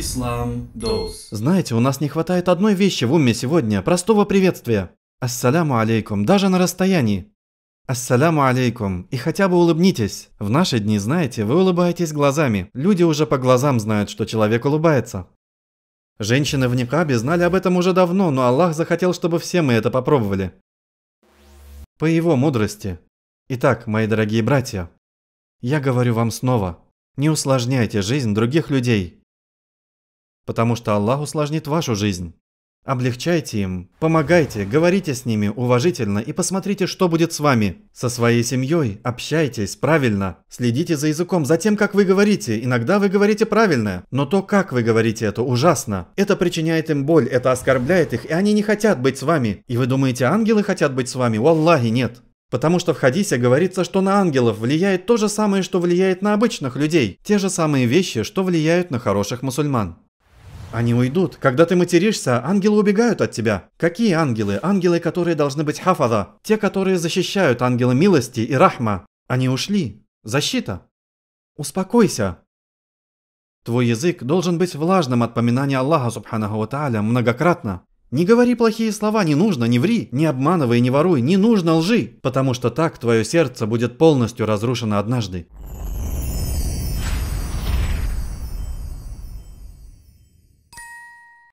Ислам Доус. Знаете, у нас не хватает одной вещи в уме сегодня, простого приветствия. Ассаляму алейкум, даже на расстоянии. Ассаляму алейкум. И хотя бы улыбнитесь. В наши дни, знаете, вы улыбаетесь глазами. Люди уже по глазам знают, что человек улыбается. Женщины в Никабе знали об этом уже давно, но Аллах захотел, чтобы все мы это попробовали. По его мудрости. Итак, мои дорогие братья, я говорю вам снова, не усложняйте жизнь других людей, потому что Аллах усложнит вашу жизнь. Облегчайте им, помогайте, говорите с ними уважительно и посмотрите, что будет с вами. Со своей семьей общайтесь правильно, следите за языком, за тем, как вы говорите. Иногда вы говорите правильное, но то, как вы говорите, это ужасно. Это причиняет им боль, это оскорбляет их, и они не хотят быть с вами. И вы думаете, ангелы хотят быть с вами? У Уаллахи, нет. Потому что в хадисе говорится, что на ангелов влияет то же самое, что влияет на обычных людей. Те же самые вещи, что влияют на хороших мусульман. Они уйдут. Когда ты материшься, ангелы убегают от тебя. Какие ангелы? Ангелы, которые должны быть хафаза. Те, которые защищают ангелы милости и рахма. Они ушли. Защита. Успокойся. Твой язык должен быть влажным от поминания Аллаха Субханаху Тааля многократно. Не говори плохие слова, не нужно, не ври, не обманывай, не воруй, не нужно лжи, потому что так твое сердце будет полностью разрушено однажды.